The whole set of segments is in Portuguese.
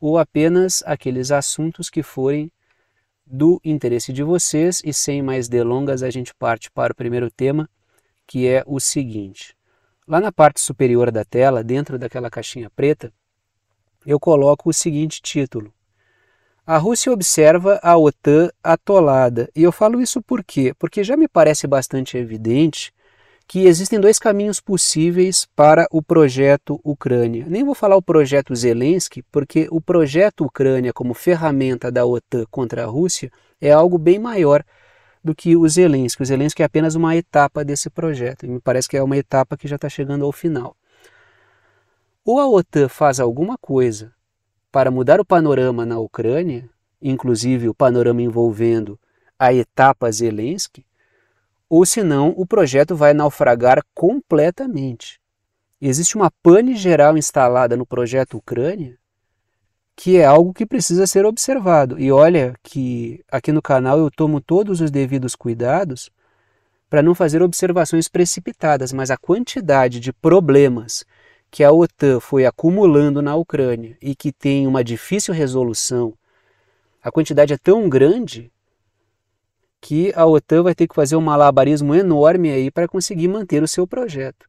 ou apenas aqueles assuntos que forem do interesse de vocês. E sem mais delongas, a gente parte para o primeiro tema, que é o seguinte. Lá na parte superior da tela, dentro daquela caixinha preta, eu coloco o seguinte título: A Rússia observa a OTAN atolada. E eu falo isso por quê? Porque já me parece bastante evidente que existem dois caminhos possíveis para o projeto Ucrânia. Nem vou falar o projeto Zelensky, porque o projeto Ucrânia como ferramenta da OTAN contra a Rússia é algo bem maior do que o Zelensky. O Zelensky é apenas uma etapa desse projeto. E me parece que é uma etapa que já está chegando ao final. Ou a OTAN faz alguma coisa para mudar o panorama na Ucrânia, inclusive o panorama envolvendo a etapa Zelensky, ou senão o projeto vai naufragar completamente. Existe uma pane geral instalada no projeto Ucrânia que é algo que precisa ser observado. E olha que aqui no canal eu tomo todos os devidos cuidados para não fazer observações precipitadas, mas a quantidade de problemas que a OTAN foi acumulando na Ucrânia e que tem uma difícil resolução, a quantidade é tão grande que a OTAN vai ter que fazer um malabarismo enorme aí para conseguir manter o seu projeto.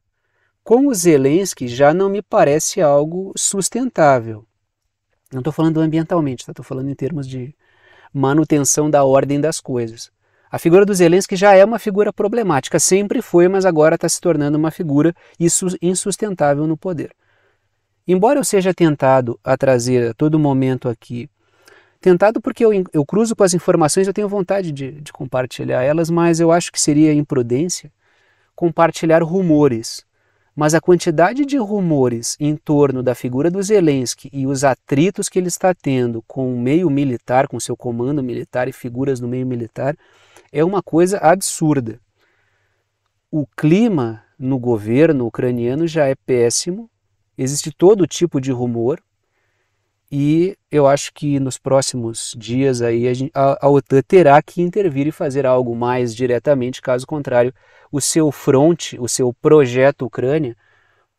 Com o Zelensky já não me parece algo sustentável. Não estou falando ambientalmente, estou tá? falando em termos de manutenção da ordem das coisas. A figura do Zelensky já é uma figura problemática, sempre foi, mas agora está se tornando uma figura insustentável no poder. Embora eu seja tentado a trazer a todo momento aqui Tentado porque eu, eu cruzo com as informações, eu tenho vontade de, de compartilhar elas, mas eu acho que seria imprudência compartilhar rumores. Mas a quantidade de rumores em torno da figura do Zelensky e os atritos que ele está tendo com o meio militar, com seu comando militar e figuras no meio militar, é uma coisa absurda. O clima no governo ucraniano já é péssimo, existe todo tipo de rumor, e eu acho que nos próximos dias aí a, gente, a, a OTAN terá que intervir e fazer algo mais diretamente, caso contrário, o seu fronte, o seu projeto Ucrânia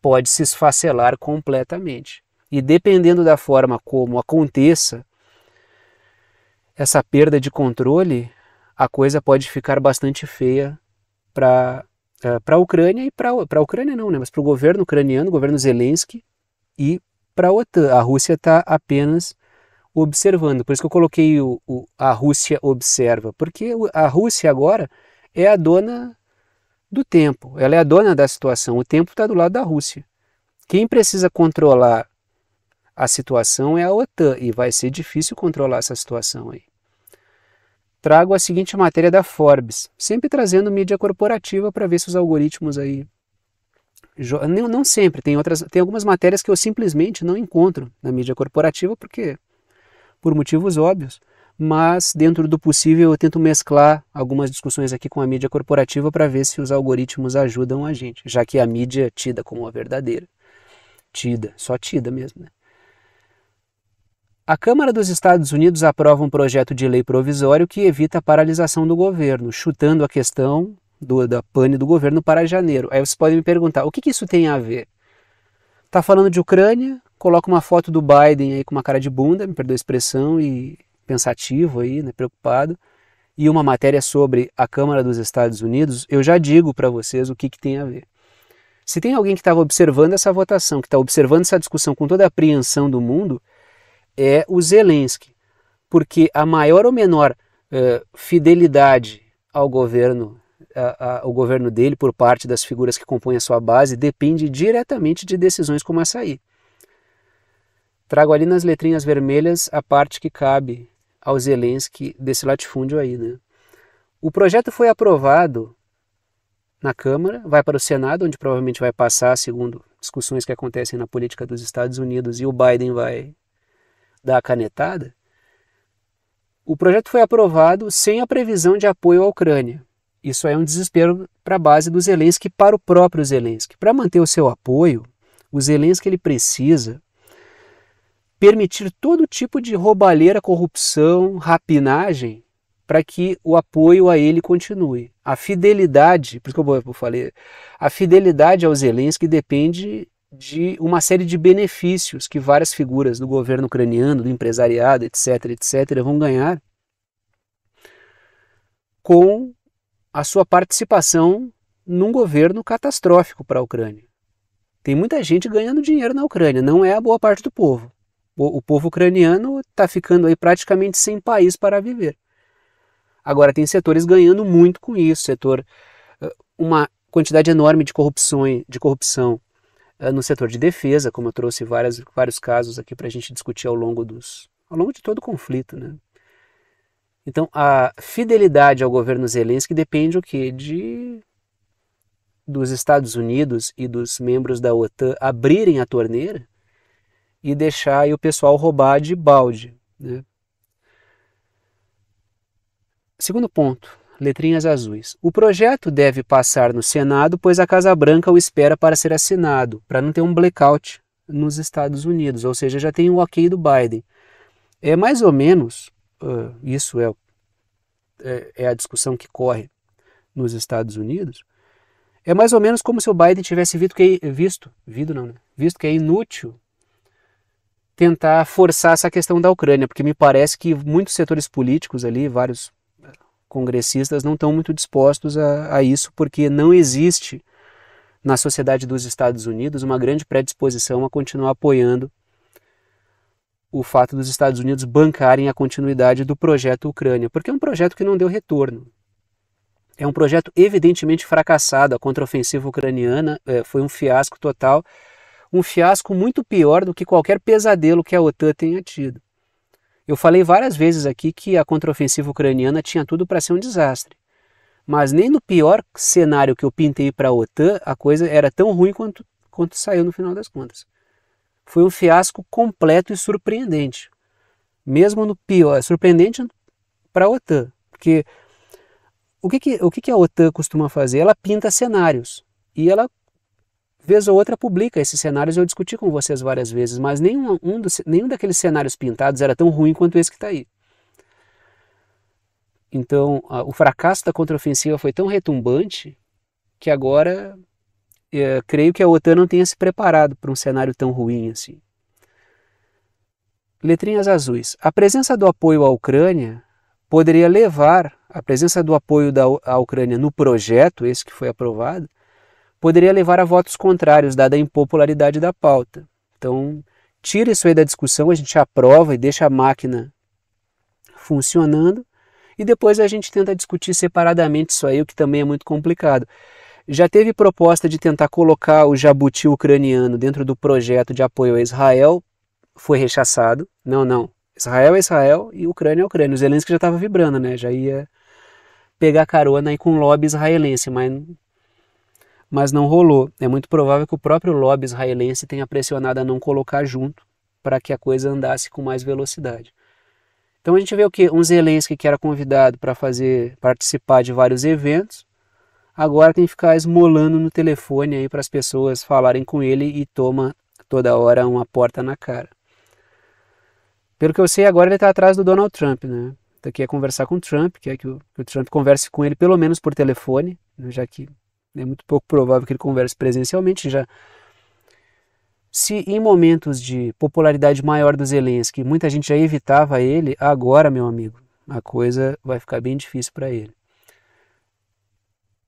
pode se esfacelar completamente. E dependendo da forma como aconteça essa perda de controle, a coisa pode ficar bastante feia para eh, para a Ucrânia e para a Ucrânia não, né? Mas para o governo ucraniano, governo Zelensky e para a OTAN. A Rússia está apenas observando. Por isso que eu coloquei o, o, a Rússia observa, porque a Rússia agora é a dona do tempo, ela é a dona da situação. O tempo está do lado da Rússia. Quem precisa controlar a situação é a OTAN e vai ser difícil controlar essa situação aí. Trago a seguinte matéria da Forbes, sempre trazendo mídia corporativa para ver se os algoritmos aí não, não sempre, tem, outras, tem algumas matérias que eu simplesmente não encontro na mídia corporativa, porque por motivos óbvios, mas dentro do possível eu tento mesclar algumas discussões aqui com a mídia corporativa para ver se os algoritmos ajudam a gente, já que a mídia é tida como a verdadeira. Tida, só tida mesmo, né? A Câmara dos Estados Unidos aprova um projeto de lei provisório que evita a paralisação do governo, chutando a questão do, da pane do governo para janeiro. Aí você pode me perguntar, o que, que isso tem a ver? Tá falando de Ucrânia, coloca uma foto do Biden aí com uma cara de bunda, me perdoa a expressão, e pensativo aí, né, preocupado, e uma matéria sobre a Câmara dos Estados Unidos, eu já digo para vocês o que, que tem a ver. Se tem alguém que estava observando essa votação, que está observando essa discussão com toda a apreensão do mundo, é o Zelensky. Porque a maior ou menor uh, fidelidade ao governo a, a, o governo dele, por parte das figuras que compõem a sua base, depende diretamente de decisões como essa aí. Trago ali nas letrinhas vermelhas a parte que cabe ao Zelensky desse latifúndio aí. Né? O projeto foi aprovado na Câmara, vai para o Senado, onde provavelmente vai passar, segundo discussões que acontecem na política dos Estados Unidos, e o Biden vai dar a canetada. O projeto foi aprovado sem a previsão de apoio à Ucrânia. Isso é um desespero para a base do Zelensky, para o próprio Zelensky. Para manter o seu apoio, o Zelensky ele precisa permitir todo tipo de roubalheira, corrupção, rapinagem, para que o apoio a ele continue. A fidelidade, por isso que eu falei, a fidelidade ao Zelensky depende de uma série de benefícios que várias figuras do governo ucraniano, do empresariado, etc., etc., vão ganhar com a sua participação num governo catastrófico para a Ucrânia. Tem muita gente ganhando dinheiro na Ucrânia, não é a boa parte do povo. O, o povo ucraniano está ficando aí praticamente sem país para viver. Agora, tem setores ganhando muito com isso, setor uma quantidade enorme de corrupções, de corrupção no setor de defesa, como eu trouxe várias, vários casos aqui para a gente discutir ao longo dos ao longo de todo o conflito, né? Então, a fidelidade ao governo Zelensky depende o quê? De dos Estados Unidos e dos membros da OTAN abrirem a torneira e deixar o pessoal roubar de balde. Né? Segundo ponto, letrinhas azuis. O projeto deve passar no Senado, pois a Casa Branca o espera para ser assinado, para não ter um blackout nos Estados Unidos, ou seja, já tem o ok do Biden. É mais ou menos uh, isso é, é, é a discussão que corre nos Estados Unidos, é mais ou menos como se o Biden tivesse visto que é, visto, visto, não, né? visto que é inútil tentar forçar essa questão da Ucrânia, porque me parece que muitos setores políticos ali, vários congressistas, não estão muito dispostos a, a isso, porque não existe na sociedade dos Estados Unidos uma grande predisposição a continuar apoiando o fato dos Estados Unidos bancarem a continuidade do projeto Ucrânia, porque é um projeto que não deu retorno. É um projeto evidentemente fracassado. A contraofensiva ucraniana é, foi um fiasco total, um fiasco muito pior do que qualquer pesadelo que a OTAN tenha tido. Eu falei várias vezes aqui que a contraofensiva ucraniana tinha tudo para ser um desastre. Mas nem no pior cenário que eu pintei para a OTAN, a coisa era tão ruim quanto, quanto saiu no final das contas foi um fiasco completo e surpreendente. Mesmo no pior, é surpreendente para a OTAN, porque o que, que, o que, que a OTAN costuma fazer? Ela pinta cenários e ela, vez ou outra, publica esses cenários. Eu discuti com vocês várias vezes, mas nenhum, um dos, nenhum daqueles cenários pintados era tão ruim quanto esse que está aí. Então, a, o fracasso da contraofensiva foi tão retumbante que agora é, creio que a OTAN não tenha se preparado para um cenário tão ruim assim. Letrinhas azuis. A presença do apoio à Ucrânia poderia levar, a presença do apoio da à Ucrânia no projeto, esse que foi aprovado, poderia levar a votos contrários, dada a impopularidade da pauta. Então, tira isso aí da discussão, a gente aprova e deixa a máquina funcionando, e depois a gente tenta discutir separadamente isso aí, o que também é muito complicado já teve proposta de tentar colocar o jabuti ucraniano dentro do projeto de apoio a Israel, foi rechaçado. Não, não. Israel é Israel e Ucrânia é Ucrânia. O Zelensky já estava vibrando, né? Já ia pegar carona aí com o lobby israelense, mas, mas não rolou. É muito provável que o próprio lobby israelense tenha pressionado a não colocar junto para que a coisa andasse com mais velocidade. Então a gente vê o que um Zelensky que era convidado para fazer participar de vários eventos, agora tem que ficar esmolando no telefone aí para as pessoas falarem com ele e toma toda hora uma porta na cara. Pelo que eu sei, agora ele está atrás do Donald Trump, né? Tá aqui conversar com o Trump, quer é que o, que o Trump converse com ele pelo menos por telefone, né? já que é muito pouco provável que ele converse presencialmente já. Se em momentos de popularidade maior do Zelensky, muita gente já evitava ele, agora, meu amigo, a coisa vai ficar bem difícil para ele.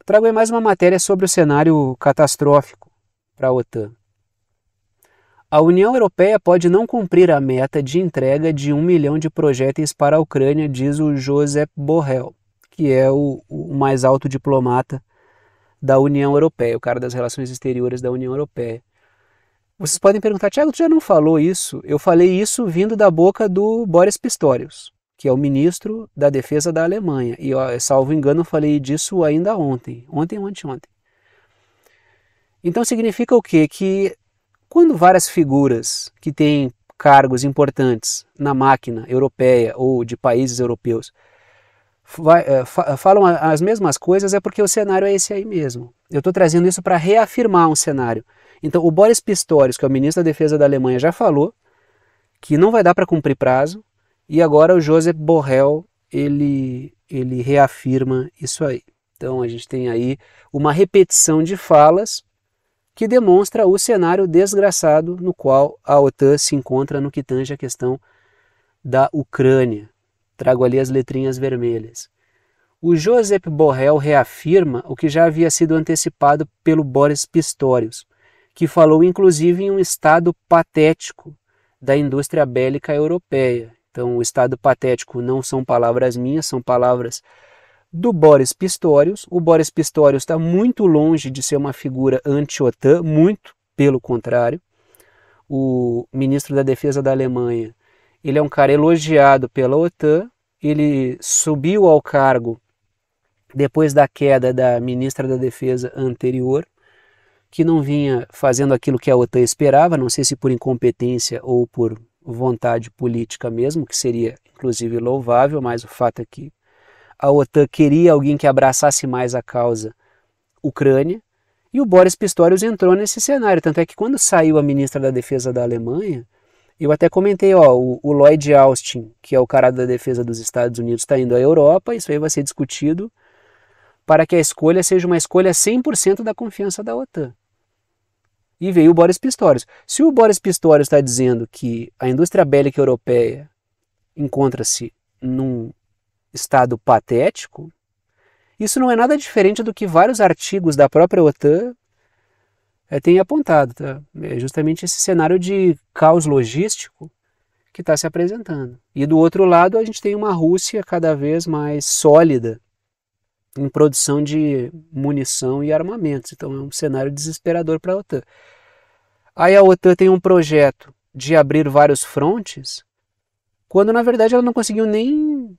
Trago aí mais uma matéria sobre o cenário catastrófico para a OTAN. A União Europeia pode não cumprir a meta de entrega de um milhão de projéteis para a Ucrânia, diz o Josep Borrell, que é o, o mais alto diplomata da União Europeia, o cara das relações exteriores da União Europeia. Vocês podem perguntar, Tiago, tu já não falou isso? Eu falei isso vindo da boca do Boris Pistorius que é o ministro da Defesa da Alemanha. E, ó, salvo engano, eu falei disso ainda ontem, ontem ou anteontem. Então significa o quê? Que quando várias figuras que têm cargos importantes na máquina europeia ou de países europeus eh, eh, falam as mesmas coisas, é porque o cenário é esse aí mesmo. Eu estou trazendo isso para reafirmar um cenário. Então, o Boris Pistorius, que é o ministro da Defesa da Alemanha, já falou que não vai dar para cumprir prazo, e agora o José Borrell, ele, ele reafirma isso aí. Então a gente tem aí uma repetição de falas que demonstra o cenário desgraçado no qual a OTAN se encontra no que tange a questão da Ucrânia. Trago ali as letrinhas vermelhas. O José Borrell reafirma o que já havia sido antecipado pelo Boris Pistorius, que falou inclusive em um estado patético da indústria bélica europeia, então, o estado patético não são palavras minhas, são palavras do Boris Pistorius. O Boris Pistorius está muito longe de ser uma figura anti-OTAN, muito pelo contrário. O ministro da Defesa da Alemanha, ele é um cara elogiado pela OTAN, ele subiu ao cargo depois da queda da ministra da Defesa anterior, que não vinha fazendo aquilo que a OTAN esperava, não sei se por incompetência ou por vontade política mesmo, que seria inclusive louvável, mas o fato é que a OTAN queria alguém que abraçasse mais a causa Ucrânia, e o Boris Pistorius entrou nesse cenário. Tanto é que quando saiu a ministra da Defesa da Alemanha, eu até comentei, ó, o, o Lloyd Austin, que é o cara da defesa dos Estados Unidos, está indo à Europa, isso aí vai ser discutido para que a escolha seja uma escolha 100% da confiança da OTAN. E veio o Boris Pistorius. Se o Boris Pistorius está dizendo que a indústria bélica europeia encontra-se num estado patético, isso não é nada diferente do que vários artigos da própria OTAN é, têm apontado. Tá? É justamente esse cenário de caos logístico que está se apresentando. E do outro lado, a gente tem uma Rússia cada vez mais sólida em produção de munição e armamentos. Então é um cenário desesperador para a OTAN. Aí a OTAN tem um projeto de abrir vários frontes, quando na verdade ela não conseguiu nem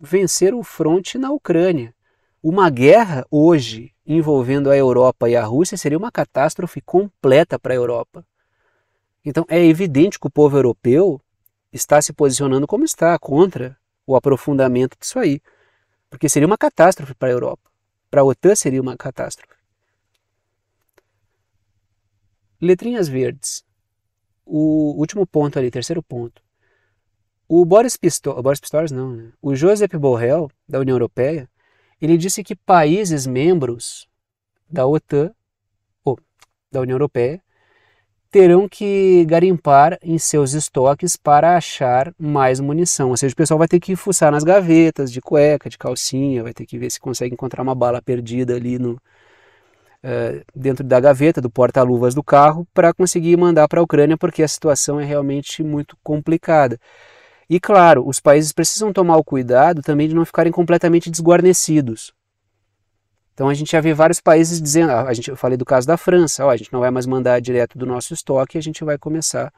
vencer o fronte na Ucrânia. Uma guerra hoje envolvendo a Europa e a Rússia seria uma catástrofe completa para a Europa. Então é evidente que o povo europeu está se posicionando como está, contra o aprofundamento disso aí. Porque seria uma catástrofe para a Europa. Para a OTAN seria uma catástrofe. Letrinhas verdes. O último ponto ali, terceiro ponto. O Boris Pistorius, Boris Pistorius não, né? O Josep Borrell, da União Europeia, ele disse que países membros da OTAN, ou da União Europeia, terão que garimpar em seus estoques para achar mais munição. Ou seja, o pessoal vai ter que fuçar nas gavetas de cueca, de calcinha, vai ter que ver se consegue encontrar uma bala perdida ali no, uh, dentro da gaveta do porta-luvas do carro para conseguir mandar para a Ucrânia, porque a situação é realmente muito complicada. E claro, os países precisam tomar o cuidado também de não ficarem completamente desguarnecidos. Então a gente já vê vários países dizendo, ah, a gente, eu falei do caso da França, ó, a gente não vai mais mandar direto do nosso estoque, a gente vai começar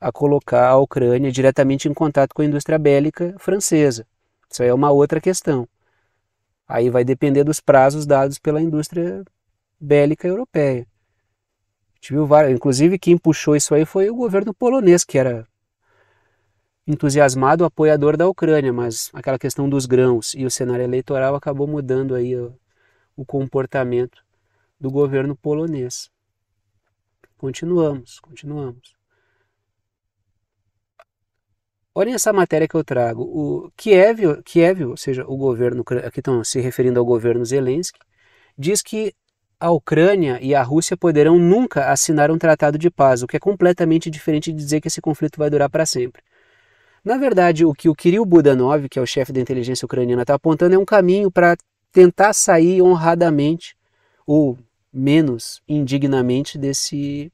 a colocar a Ucrânia diretamente em contato com a indústria bélica francesa. Isso aí é uma outra questão. Aí vai depender dos prazos dados pela indústria bélica europeia. A gente viu várias, inclusive quem puxou isso aí foi o governo polonês, que era entusiasmado apoiador da Ucrânia, mas aquela questão dos grãos e o cenário eleitoral acabou mudando aí o comportamento do governo polonês. Continuamos, continuamos. Olhem essa matéria que eu trago. O Kiev, Kiev ou seja, o governo, aqui estão se referindo ao governo Zelensky, diz que a Ucrânia e a Rússia poderão nunca assinar um tratado de paz, o que é completamente diferente de dizer que esse conflito vai durar para sempre. Na verdade, o que o Kirill Budanov, que é o chefe da inteligência ucraniana, está apontando é um caminho para tentar sair honradamente ou menos indignamente desse,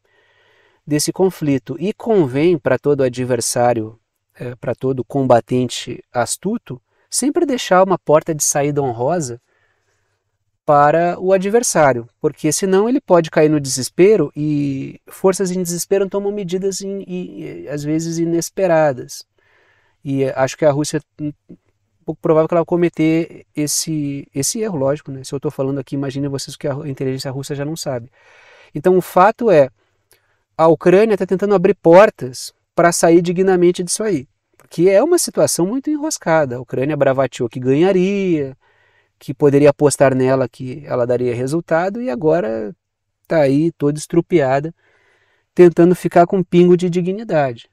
desse conflito. E convém para todo adversário, é, para todo combatente astuto, sempre deixar uma porta de saída honrosa para o adversário, porque senão ele pode cair no desespero e forças em desespero tomam medidas in, in, às vezes inesperadas. E acho que a Rússia pouco provável que ela cometer esse, esse erro, lógico, né? Se eu estou falando aqui, imagina vocês que a inteligência russa já não sabe. Então o fato é, a Ucrânia está tentando abrir portas para sair dignamente disso aí. Porque é uma situação muito enroscada. A Ucrânia bravateou que ganharia, que poderia apostar nela que ela daria resultado, e agora está aí toda estrupiada, tentando ficar com um pingo de dignidade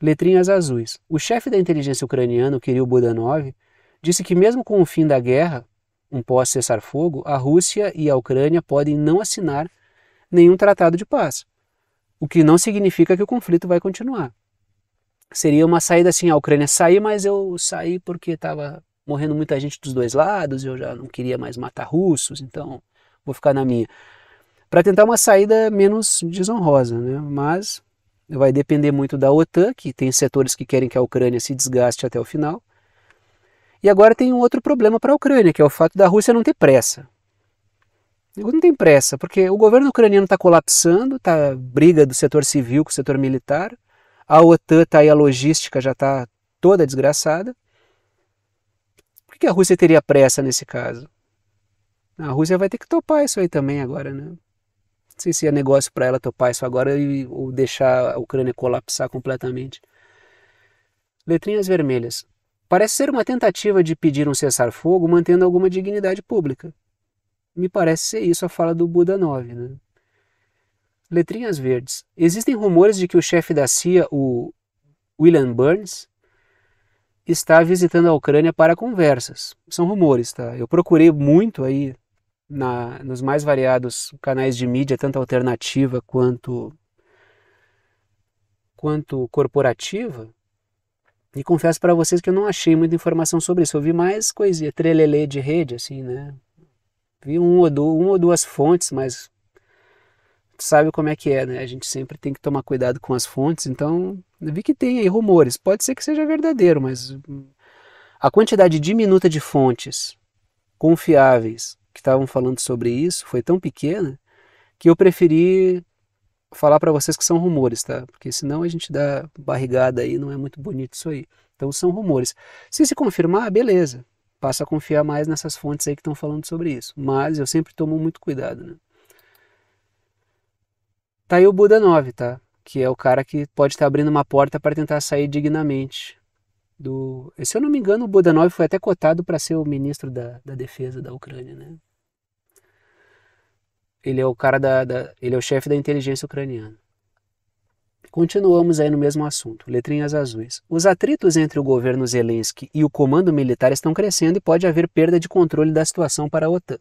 letrinhas azuis. O chefe da inteligência ucraniana, Kirill Budanov, disse que mesmo com o fim da guerra, um pós-cessar-fogo, a Rússia e a Ucrânia podem não assinar nenhum tratado de paz, o que não significa que o conflito vai continuar. Seria uma saída assim, ah, a Ucrânia sair, mas eu saí porque estava morrendo muita gente dos dois lados, eu já não queria mais matar russos, então vou ficar na minha. Para tentar uma saída menos desonrosa, né? mas vai depender muito da OTAN, que tem setores que querem que a Ucrânia se desgaste até o final. E agora tem um outro problema para a Ucrânia, que é o fato da Rússia não ter pressa. Não tem pressa, porque o governo ucraniano está colapsando, está briga do setor civil com o setor militar, a OTAN está aí, a logística já está toda desgraçada. Por que a Rússia teria pressa nesse caso? A Rússia vai ter que topar isso aí também agora, né? Não sei se é negócio para ela topar isso agora e, ou deixar a Ucrânia colapsar completamente. Letrinhas vermelhas. Parece ser uma tentativa de pedir um cessar-fogo mantendo alguma dignidade pública. Me parece ser isso a fala do Buda 9, né? Letrinhas verdes. Existem rumores de que o chefe da CIA, o William Burns, está visitando a Ucrânia para conversas. São rumores, tá? Eu procurei muito aí na, nos mais variados canais de mídia, tanto alternativa quanto, quanto corporativa. E confesso para vocês que eu não achei muita informação sobre isso. Eu vi mais coisinha, trelelê de rede, assim, né? Vi um ou, um ou duas fontes, mas sabe como é que é, né? A gente sempre tem que tomar cuidado com as fontes. Então, vi que tem aí rumores. Pode ser que seja verdadeiro, mas a quantidade diminuta de fontes confiáveis que estavam falando sobre isso foi tão pequena que eu preferi falar para vocês que são rumores, tá? Porque senão a gente dá barrigada aí, não é muito bonito isso aí. Então são rumores. Se se confirmar, beleza. Passa a confiar mais nessas fontes aí que estão falando sobre isso. Mas eu sempre tomo muito cuidado, né? Tá aí o Buda 9, tá? Que é o cara que pode estar tá abrindo uma porta para tentar sair dignamente do... Se eu não me engano, o Buda 9 foi até cotado para ser o ministro da, da defesa da Ucrânia, né? ele é o cara da, da ele é o chefe da inteligência ucraniana. Continuamos aí no mesmo assunto, letrinhas azuis. Os atritos entre o governo Zelensky e o comando militar estão crescendo e pode haver perda de controle da situação para a OTAN.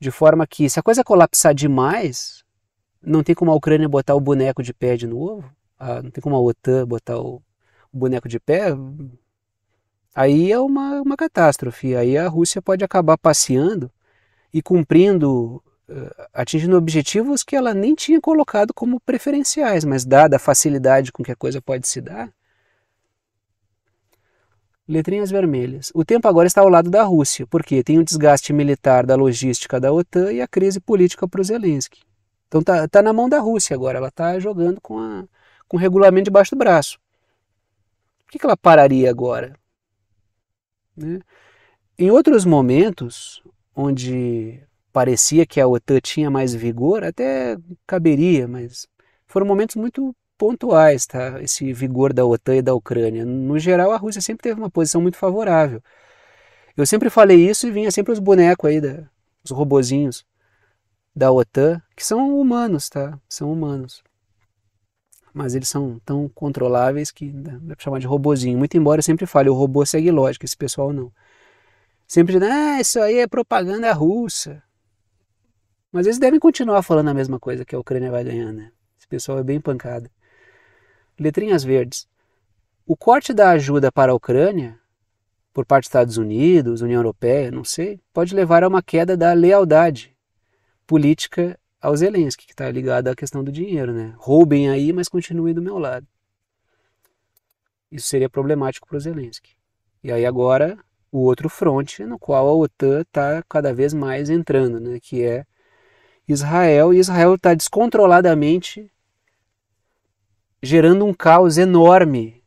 De forma que, se a coisa colapsar demais, não tem como a Ucrânia botar o boneco de pé de novo, ah, não tem como a OTAN botar o, boneco de pé, aí é uma, uma catástrofe. Aí a Rússia pode acabar passeando e cumprindo eh, atingindo objetivos que ela nem tinha colocado como preferenciais, mas dada a facilidade com que a coisa pode se dar. Letrinhas vermelhas. O tempo agora está ao lado da Rússia, porque tem o desgaste militar da logística da OTAN e a crise política para o Zelensky. Então tá, tá na mão da Rússia agora, ela está jogando com, a, com o regulamento debaixo do braço. Por que, que ela pararia agora? Né? Em outros momentos, onde parecia que a OTAN tinha mais vigor, até caberia, mas foram momentos muito pontuais, tá? Esse vigor da OTAN e da Ucrânia. No geral, a Rússia sempre teve uma posição muito favorável. Eu sempre falei isso e vinha sempre os bonecos aí, da, os robozinhos da OTAN, que são humanos, tá? São humanos. Mas eles são tão controláveis que dá pra chamar de robozinho. Muito embora eu sempre fale, o robô segue lógica, esse pessoal não. Sempre diz, ah, isso aí é propaganda russa. Mas eles devem continuar falando a mesma coisa que a Ucrânia vai ganhar, né? Esse pessoal é bem pancada. Letrinhas verdes. O corte da ajuda para a Ucrânia, por parte dos Estados Unidos, União Europeia, não sei, pode levar a uma queda da lealdade política ao Zelensky, que está ligado à questão do dinheiro, né? Roubem aí, mas continuem do meu lado. Isso seria problemático para o Zelensky. E aí agora o outro fronte no qual a OTAN está cada vez mais entrando, né? Que é Israel, e Israel está descontroladamente gerando um caos enorme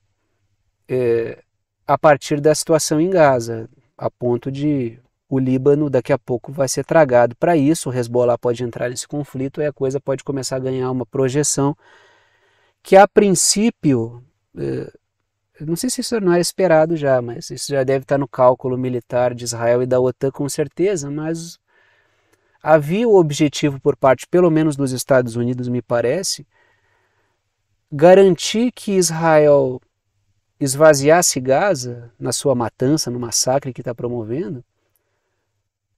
é, a partir da situação em Gaza, a ponto de o Líbano daqui a pouco vai ser tragado para isso, o Hezbollah pode entrar nesse conflito e a coisa pode começar a ganhar uma projeção que a princípio, é, não sei se isso não era é esperado já, mas isso já deve estar no cálculo militar de Israel e da OTAN com certeza, mas havia o objetivo por parte, pelo menos dos Estados Unidos, me parece, garantir que Israel esvaziasse Gaza na sua matança, no massacre que está promovendo,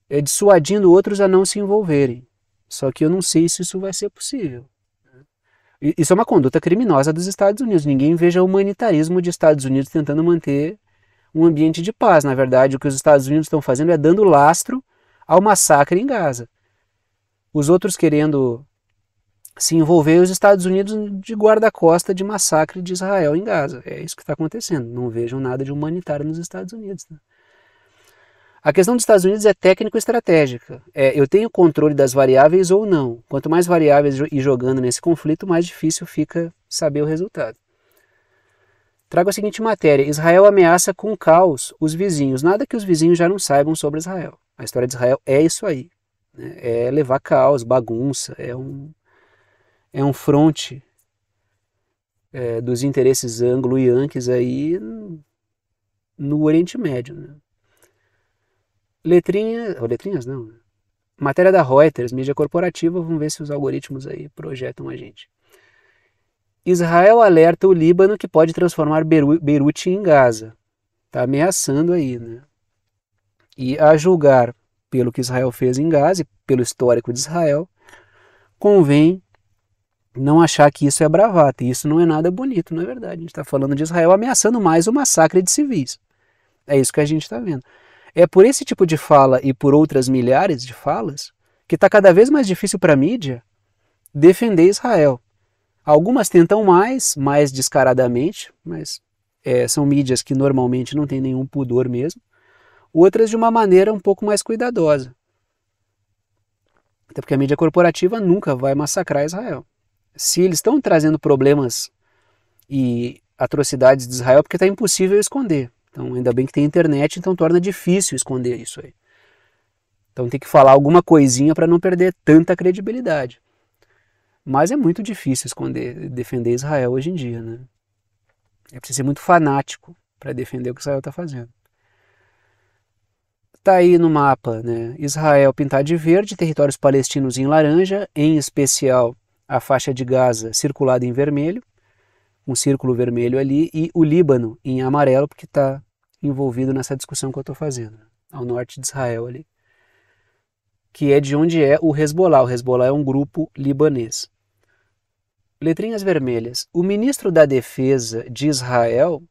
é dissuadindo outros a não se envolverem. Só que eu não sei se isso vai ser possível. Né? Isso é uma conduta criminosa dos Estados Unidos. Ninguém veja o humanitarismo de Estados Unidos tentando manter um ambiente de paz. Na verdade, o que os Estados Unidos estão fazendo é dando lastro ao massacre em Gaza os outros querendo se envolver, os Estados Unidos de guarda-costa de massacre de Israel em Gaza. É isso que está acontecendo. Não vejam nada de humanitário nos Estados Unidos. Né? A questão dos Estados Unidos é técnico-estratégica. É, eu tenho controle das variáveis ou não. Quanto mais variáveis e jogando nesse conflito, mais difícil fica saber o resultado. Trago a seguinte matéria: Israel ameaça com caos os vizinhos. Nada que os vizinhos já não saibam sobre Israel. A história de Israel é isso aí né? é levar caos, bagunça, é um, é um fronte é, dos interesses anglo-yanquis aí no Oriente Médio. Né? Letrinha, ou letrinhas não, né? matéria da Reuters, mídia corporativa, vamos ver se os algoritmos aí projetam a gente. Israel alerta o Líbano que pode transformar Beirute em Gaza. Está ameaçando aí, né? E a julgar pelo que Israel fez em Gaza e pelo histórico de Israel, convém não achar que isso é bravata. Isso não é nada bonito, não é verdade. A gente está falando de Israel ameaçando mais o massacre de civis. É isso que a gente está vendo. É por esse tipo de fala e por outras milhares de falas que está cada vez mais difícil para a mídia defender Israel. Algumas tentam mais, mais descaradamente, mas é, são mídias que normalmente não têm nenhum pudor mesmo outras de uma maneira um pouco mais cuidadosa. Até porque a mídia corporativa nunca vai massacrar Israel. Se eles estão trazendo problemas e atrocidades de Israel, é porque está impossível esconder. Então, ainda bem que tem internet, então torna difícil esconder isso aí. Então, tem que falar alguma coisinha para não perder tanta credibilidade. Mas é muito difícil esconder, defender Israel hoje em dia, né? É preciso ser muito fanático para defender o que Israel está fazendo. Tá aí no mapa, né? Israel pintar de verde, territórios palestinos em laranja, em especial a faixa de Gaza circulada em vermelho, um círculo vermelho ali, e o Líbano em amarelo, porque está envolvido nessa discussão que eu estou fazendo, ao norte de Israel ali, que é de onde é o Hezbollah. O Hezbollah é um grupo libanês. Letrinhas vermelhas. O ministro da Defesa de Israel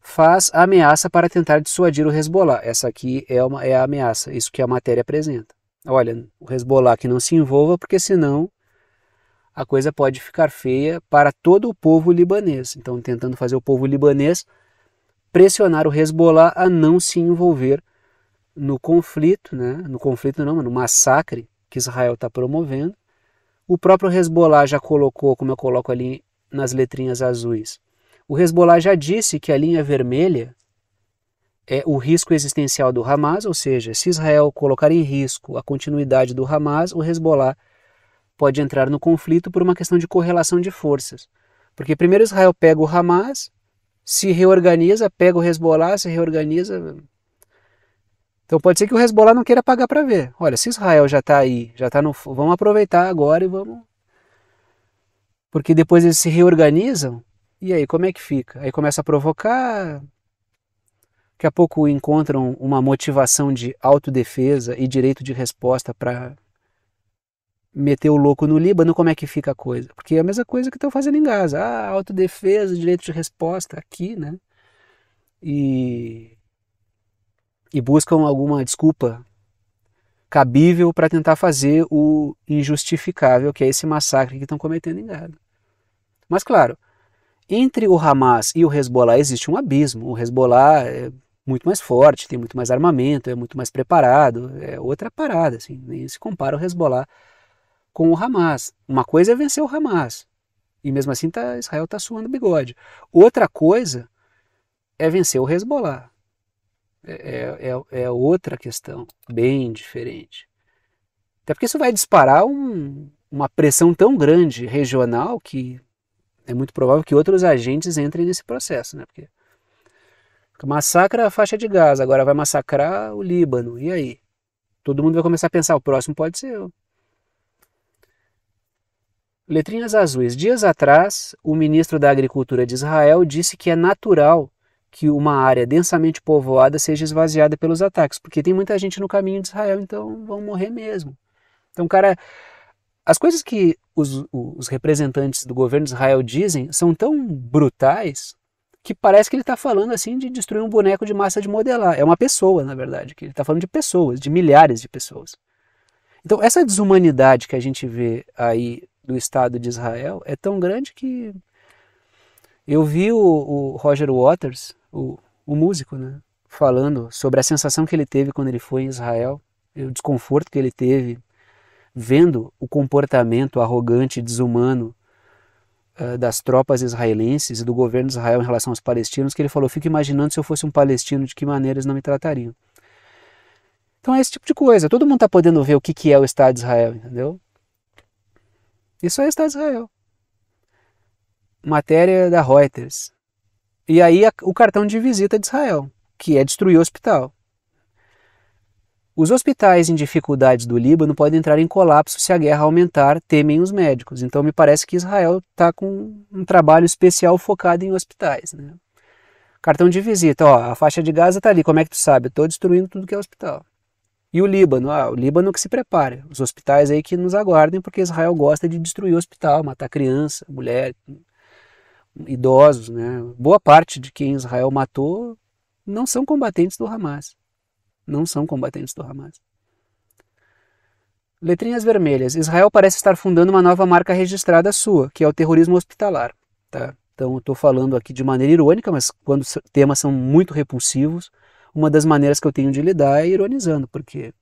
faz a ameaça para tentar dissuadir o Hezbollah. Essa aqui é, uma, é a ameaça, isso que a matéria apresenta. Olha, o Hezbollah que não se envolva, porque senão a coisa pode ficar feia para todo o povo libanês. Então, tentando fazer o povo libanês pressionar o Hezbollah a não se envolver no conflito, né? no conflito não, no massacre que Israel está promovendo. O próprio Hezbollah já colocou, como eu coloco ali nas letrinhas azuis, o Hezbollah já disse que a linha vermelha é o risco existencial do Hamas, ou seja, se Israel colocar em risco a continuidade do Hamas, o Hezbollah pode entrar no conflito por uma questão de correlação de forças. Porque primeiro Israel pega o Hamas, se reorganiza, pega o Hezbollah, se reorganiza. Então pode ser que o Hezbollah não queira pagar para ver. Olha, se Israel já está aí, já está no. Vamos aproveitar agora e vamos. Porque depois eles se reorganizam e aí, como é que fica? Aí começa a provocar. Daqui a pouco encontram uma motivação de autodefesa e direito de resposta para meter o louco no Líbano, como é que fica a coisa? Porque é a mesma coisa que estão fazendo em Gaza. Ah, autodefesa, direito de resposta aqui, né? E, e buscam alguma desculpa cabível para tentar fazer o injustificável, que é esse massacre que estão cometendo em Gaza. Mas claro, entre o Hamas e o Hezbollah existe um abismo. O Hezbollah é muito mais forte, tem muito mais armamento, é muito mais preparado, é outra parada, assim, nem se compara o Hezbollah com o Hamas. Uma coisa é vencer o Hamas, e mesmo assim tá, Israel está suando bigode. Outra coisa é vencer o Hezbollah. É, é, é, é outra questão, bem diferente. Até porque isso vai disparar um, uma pressão tão grande regional que é muito provável que outros agentes entrem nesse processo, né? Porque massacra a faixa de Gaza, agora vai massacrar o Líbano, e aí? Todo mundo vai começar a pensar, o próximo pode ser eu. Letrinhas azuis. Dias atrás, o ministro da Agricultura de Israel disse que é natural que uma área densamente povoada seja esvaziada pelos ataques, porque tem muita gente no caminho de Israel, então vão morrer mesmo. Então o cara as coisas que os, os representantes do governo de Israel dizem são tão brutais que parece que ele está falando assim de destruir um boneco de massa de modelar. É uma pessoa, na verdade, que ele está falando de pessoas, de milhares de pessoas. Então, essa desumanidade que a gente vê aí do Estado de Israel é tão grande que eu vi o, o Roger Waters, o, o músico, né, falando sobre a sensação que ele teve quando ele foi em Israel, o desconforto que ele teve vendo o comportamento arrogante e desumano eh, das tropas israelenses e do governo de Israel em relação aos palestinos, que ele falou: fico imaginando se eu fosse um palestino, de que maneira eles não me tratariam. Então é esse tipo de coisa. Todo mundo está podendo ver o que, que é o Estado de Israel, entendeu? Isso é o Estado de Israel. Matéria da Reuters. E aí o cartão de visita de Israel, que é destruir o hospital. Os hospitais em dificuldades do Líbano podem entrar em colapso se a guerra aumentar, temem os médicos. Então me parece que Israel está com um trabalho especial focado em hospitais. Né? Cartão de visita, ó, a faixa de Gaza está ali, como é que tu sabe? Estou destruindo tudo que é hospital. E o Líbano, ah, o Líbano que se prepare, os hospitais aí que nos aguardem, porque Israel gosta de destruir o hospital, matar criança, mulher, idosos, né? Boa parte de quem Israel matou não são combatentes do Hamas não são combatentes do Hamas. Letrinhas vermelhas. Israel parece estar fundando uma nova marca registrada sua, que é o terrorismo hospitalar. Tá? Então, eu estou falando aqui de maneira irônica, mas quando temas são muito repulsivos, uma das maneiras que eu tenho de lidar é ironizando, porque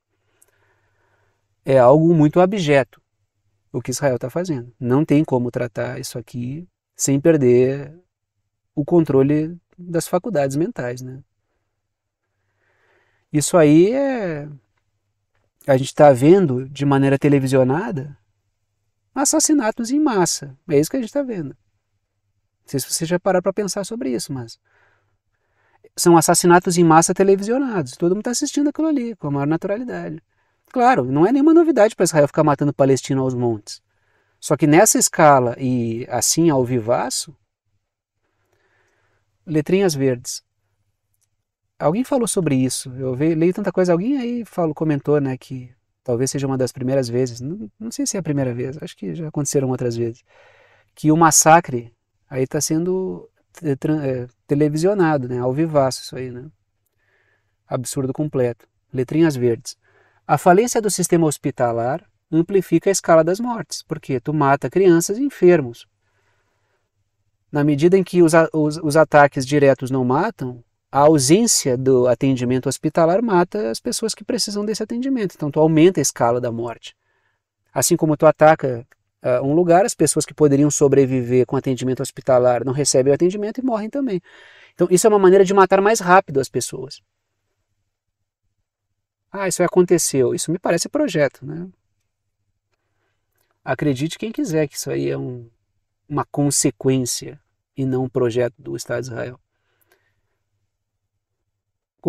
é algo muito abjeto o que Israel está fazendo. Não tem como tratar isso aqui sem perder o controle das faculdades mentais, né? Isso aí é. A gente está vendo de maneira televisionada assassinatos em massa. É isso que a gente está vendo. Não sei se você já parou para pensar sobre isso, mas. São assassinatos em massa televisionados. Todo mundo está assistindo aquilo ali, com a maior naturalidade. Claro, não é nenhuma novidade para Israel ficar matando palestino aos montes. Só que nessa escala e assim ao vivaço, letrinhas verdes alguém falou sobre isso. Eu veio, leio tanta coisa, alguém aí falou, comentou, né, que talvez seja uma das primeiras vezes, não, não sei se é a primeira vez, acho que já aconteceram outras vezes, que o massacre aí está sendo é, televisionado, né, ao vivaço isso aí, né? Absurdo completo. Letrinhas verdes. A falência do sistema hospitalar amplifica a escala das mortes, porque tu mata crianças e enfermos. Na medida em que os, os, os ataques diretos não matam, a ausência do atendimento hospitalar mata as pessoas que precisam desse atendimento. Então, tu aumenta a escala da morte. Assim como tu ataca uh, um lugar, as pessoas que poderiam sobreviver com atendimento hospitalar não recebem o atendimento e morrem também. Então, isso é uma maneira de matar mais rápido as pessoas. Ah, isso aconteceu. Isso me parece projeto, né? Acredite quem quiser que isso aí é um, uma consequência e não um projeto do Estado de Israel.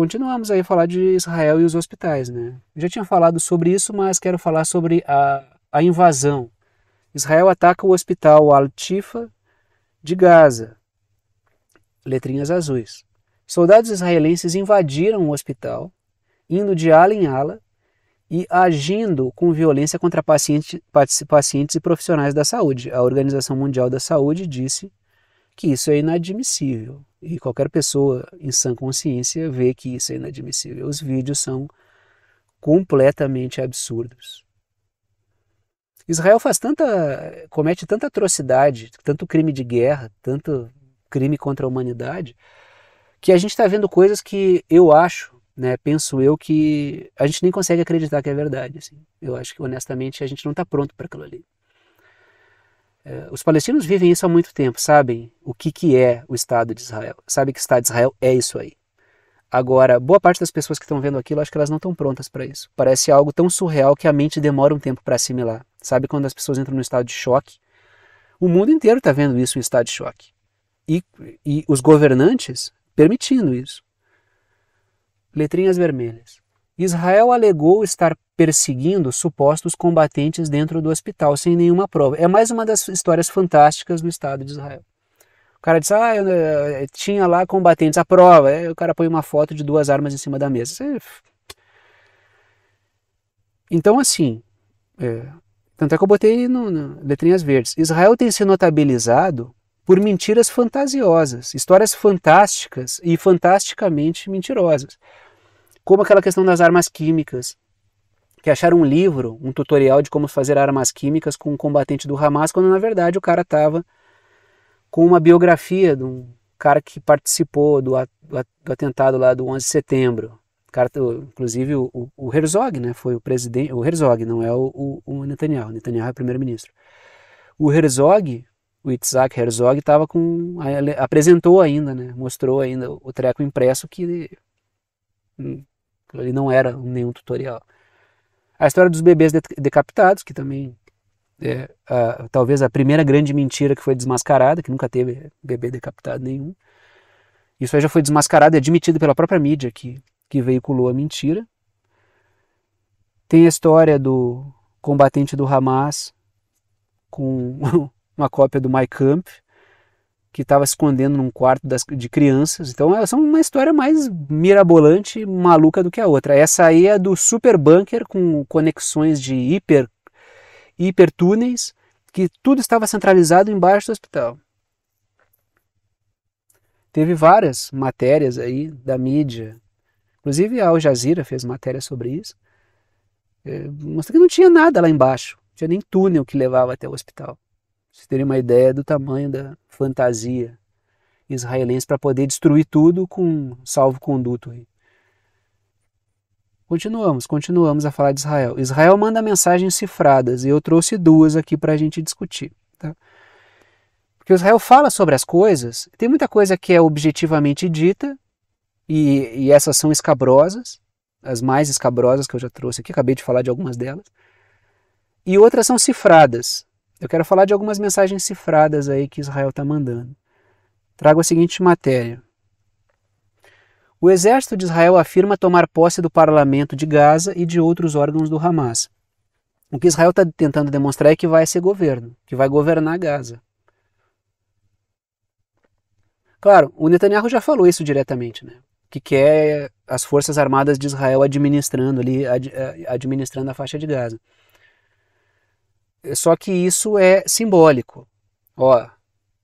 Continuamos aí a falar de Israel e os hospitais, né? Eu já tinha falado sobre isso, mas quero falar sobre a, a invasão. Israel ataca o hospital Al-Tifa de Gaza. Letrinhas azuis. Soldados israelenses invadiram o hospital, indo de ala em ala e agindo com violência contra paciente, pacientes e profissionais da saúde. A Organização Mundial da Saúde disse que isso é inadmissível. E qualquer pessoa em sã consciência vê que isso é inadmissível. Os vídeos são completamente absurdos. Israel faz tanta, comete tanta atrocidade, tanto crime de guerra, tanto crime contra a humanidade, que a gente está vendo coisas que eu acho, né, penso eu, que a gente nem consegue acreditar que é verdade. Assim. Eu acho que honestamente a gente não está pronto para aquilo ali. É, os palestinos vivem isso há muito tempo, sabem o que, que é o Estado de Israel, sabem que o Estado de Israel é isso aí. Agora, boa parte das pessoas que estão vendo aquilo, acho que elas não estão prontas para isso. Parece algo tão surreal que a mente demora um tempo para assimilar. Sabe quando as pessoas entram no estado de choque? O mundo inteiro está vendo isso em estado de choque. E, e os governantes permitindo isso. Letrinhas vermelhas. Israel alegou estar perseguindo supostos combatentes dentro do hospital sem nenhuma prova. É mais uma das histórias fantásticas do Estado de Israel. O cara disse, ah, eu, eu, eh, eu, tinha lá combatentes, a prova. Aí é, o cara põe uma foto de duas armas em cima da mesa. É então, assim, é, tanto é que eu botei no, no, letrinhas verdes. Israel tem se notabilizado por mentiras fantasiosas, histórias fantásticas e fantasticamente mentirosas. Como aquela questão das armas químicas, que acharam um livro, um tutorial de como fazer armas químicas com um combatente do Hamas, quando na verdade o cara estava com uma biografia de um cara que participou do, do atentado lá do 11 de setembro. cara, inclusive o, o, Herzog, né, foi o presidente, o Herzog, não é o, o Netanyahu, Netanyahu é primeiro-ministro. O Herzog, o Itzhak Herzog, estava com, apresentou ainda, né, mostrou ainda o treco impresso que hum, Aquilo ali não era nenhum tutorial. A história dos bebês decapitados, que também é a, talvez a primeira grande mentira que foi desmascarada, que nunca teve bebê decapitado nenhum. Isso aí já foi desmascarado e admitido pela própria mídia que, que veiculou a mentira. Tem a história do combatente do Hamas com uma cópia do My Camp, que estava escondendo num quarto das, de crianças. Então, é uma história mais mirabolante e maluca do que a outra. Essa aí é do super bunker com conexões de hiper, hiper túneis, que tudo estava centralizado embaixo do hospital. Teve várias matérias aí da mídia. Inclusive a Al Jazeera fez matéria sobre isso. É, mostrando que não tinha nada lá embaixo. Não tinha nem túnel que levava até o hospital vocês terem uma ideia do tamanho da fantasia israelense para poder destruir tudo com salvo-conduto. Continuamos, continuamos a falar de Israel. Israel manda mensagens cifradas e eu trouxe duas aqui para a gente discutir. Tá? Porque Israel fala sobre as coisas, tem muita coisa que é objetivamente dita e, e essas são escabrosas, as mais escabrosas que eu já trouxe aqui, acabei de falar de algumas delas, e outras são cifradas, eu quero falar de algumas mensagens cifradas aí que Israel está mandando. Trago a seguinte matéria. O exército de Israel afirma tomar posse do parlamento de Gaza e de outros órgãos do Hamas. O que Israel está tentando demonstrar é que vai ser governo, que vai governar Gaza. Claro, o Netanyahu já falou isso diretamente, né? Que quer as forças armadas de Israel administrando ali, ad, eh, administrando a faixa de Gaza. Só que isso é simbólico. Ó,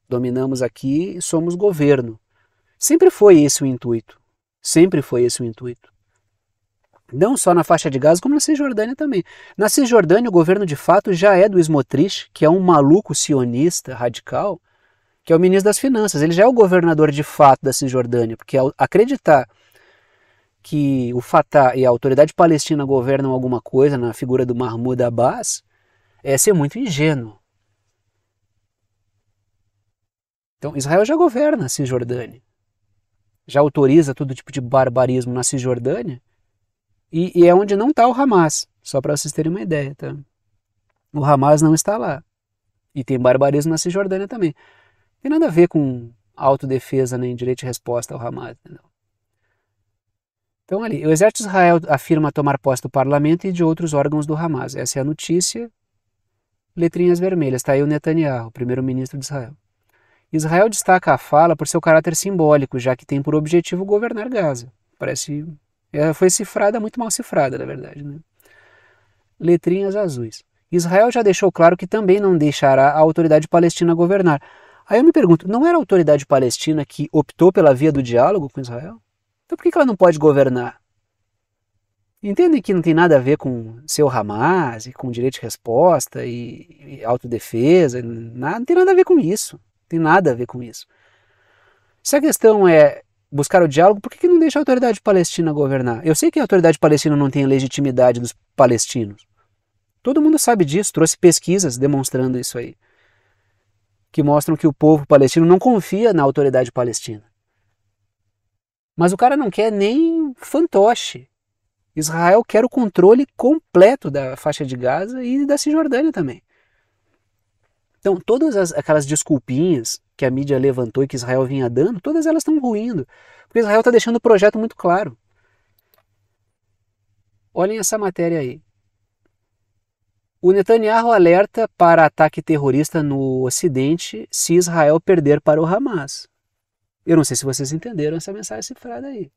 dominamos aqui e somos governo. Sempre foi esse o intuito. Sempre foi esse o intuito. Não só na faixa de Gaza, como na Cisjordânia também. Na Cisjordânia, o governo de fato já é do Smotrich, que é um maluco sionista radical, que é o ministro das Finanças. Ele já é o governador de fato da Cisjordânia, porque ao acreditar que o Fatah e a autoridade palestina governam alguma coisa na figura do Mahmoud Abbas, é ser muito ingênuo. Então, Israel já governa a Cisjordânia, já autoriza todo tipo de barbarismo na Cisjordânia, e, e é onde não está o Hamas, só para vocês terem uma ideia. Tá? O Hamas não está lá. E tem barbarismo na Cisjordânia também. Não tem nada a ver com autodefesa nem direito de resposta ao Hamas. Entendeu? Então, ali, o exército de Israel afirma tomar posse do parlamento e de outros órgãos do Hamas. Essa é a notícia letrinhas vermelhas, está aí o Netanyahu, primeiro-ministro de Israel. Israel destaca a fala por seu caráter simbólico, já que tem por objetivo governar Gaza. Parece. Ela é, foi cifrada, muito mal cifrada, na verdade. Né? Letrinhas azuis. Israel já deixou claro que também não deixará a autoridade palestina governar. Aí eu me pergunto, não era a autoridade palestina que optou pela via do diálogo com Israel? Então por que ela não pode governar? Entendem que não tem nada a ver com seu Hamas e com direito de resposta e, e autodefesa, nada, não tem nada a ver com isso. tem nada a ver com isso. Se a questão é buscar o diálogo, por que, que não deixa a autoridade palestina governar? Eu sei que a autoridade palestina não tem a legitimidade dos palestinos. Todo mundo sabe disso, trouxe pesquisas demonstrando isso aí, que mostram que o povo palestino não confia na autoridade palestina. Mas o cara não quer nem fantoche Israel quer o controle completo da faixa de Gaza e da Cisjordânia também. Então, todas as, aquelas desculpinhas que a mídia levantou e que Israel vinha dando, todas elas estão ruindo. Porque Israel está deixando o projeto muito claro. Olhem essa matéria aí. O Netanyahu alerta para ataque terrorista no Ocidente se Israel perder para o Hamas. Eu não sei se vocês entenderam essa mensagem cifrada aí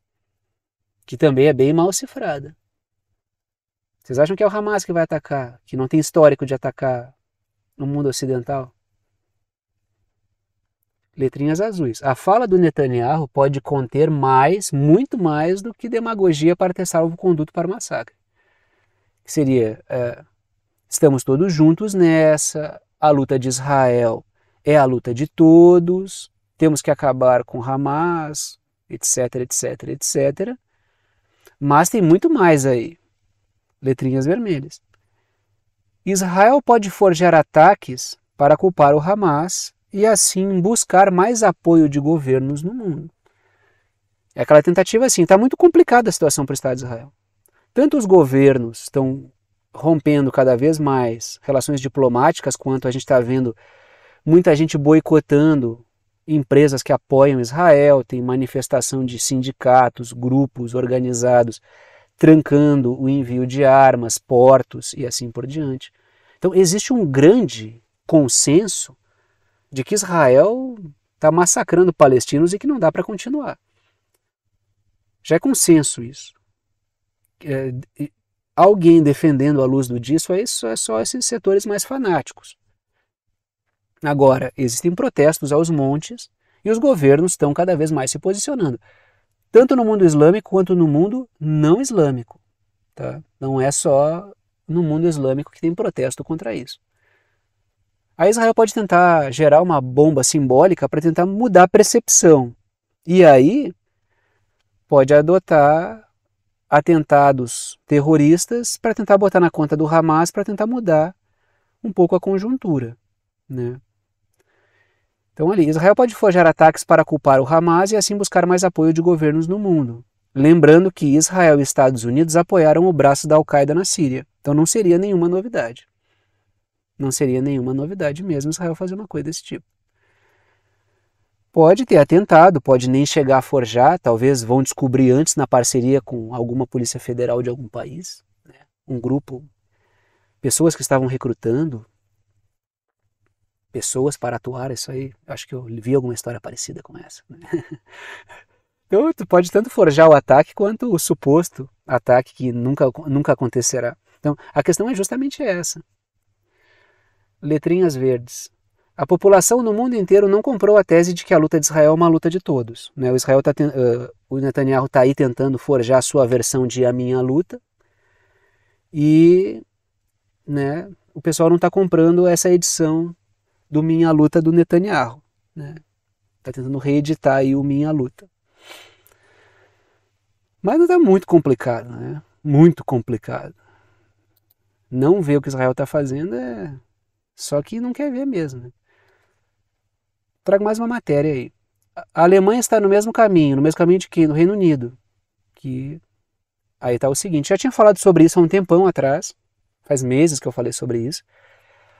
que também é bem mal cifrada. Vocês acham que é o Hamas que vai atacar, que não tem histórico de atacar no mundo ocidental? Letrinhas azuis. A fala do Netanyahu pode conter mais, muito mais, do que demagogia para ter salvo conduto para o massacre. seria: é, estamos todos juntos nessa, a luta de Israel é a luta de todos, temos que acabar com Hamas, etc, etc, etc. Mas tem muito mais aí. Letrinhas vermelhas. Israel pode forjar ataques para culpar o Hamas e assim buscar mais apoio de governos no mundo. É aquela tentativa assim, está muito complicada a situação para o Estado de Israel. Tanto os governos estão rompendo cada vez mais relações diplomáticas, quanto a gente está vendo muita gente boicotando empresas que apoiam Israel, tem manifestação de sindicatos, grupos organizados trancando o envio de armas, portos e assim por diante. Então existe um grande consenso de que Israel está massacrando palestinos e que não dá para continuar. Já é consenso isso. É, alguém defendendo a luz do dia, só é, é só esses setores mais fanáticos. Agora, existem protestos aos montes e os governos estão cada vez mais se posicionando, tanto no mundo islâmico quanto no mundo não islâmico. Tá? Não é só no mundo islâmico que tem protesto contra isso. A Israel pode tentar gerar uma bomba simbólica para tentar mudar a percepção. E aí pode adotar atentados terroristas para tentar botar na conta do Hamas para tentar mudar um pouco a conjuntura, né? Então, ali, Israel pode forjar ataques para culpar o Hamas e assim buscar mais apoio de governos no mundo. Lembrando que Israel e Estados Unidos apoiaram o braço da Al-Qaeda na Síria. Então, não seria nenhuma novidade. Não seria nenhuma novidade mesmo Israel fazer uma coisa desse tipo. Pode ter atentado, pode nem chegar a forjar, talvez vão descobrir antes na parceria com alguma polícia federal de algum país, né? um grupo, pessoas que estavam recrutando pessoas para atuar. Isso aí, acho que eu vi alguma história parecida com essa. Né? Então, tu pode tanto forjar o ataque quanto o suposto ataque que nunca, nunca acontecerá. Então, a questão é justamente essa. Letrinhas verdes. A população no mundo inteiro não comprou a tese de que a luta de Israel é uma luta de todos. Né? O, Israel tá, uh, o Netanyahu está aí tentando forjar a sua versão de a minha luta. E né, o pessoal não está comprando essa edição do Minha Luta do Netanyahu. Né? Tá tentando reeditar aí o Minha Luta. Mas está é muito complicado, né? Muito complicado. Não ver o que Israel está fazendo é. Só que não quer ver mesmo. Né? Trago mais uma matéria aí. A Alemanha está no mesmo caminho, no mesmo caminho de quem? no Reino Unido. Que aí está o seguinte: já tinha falado sobre isso há um tempão atrás, faz meses que eu falei sobre isso.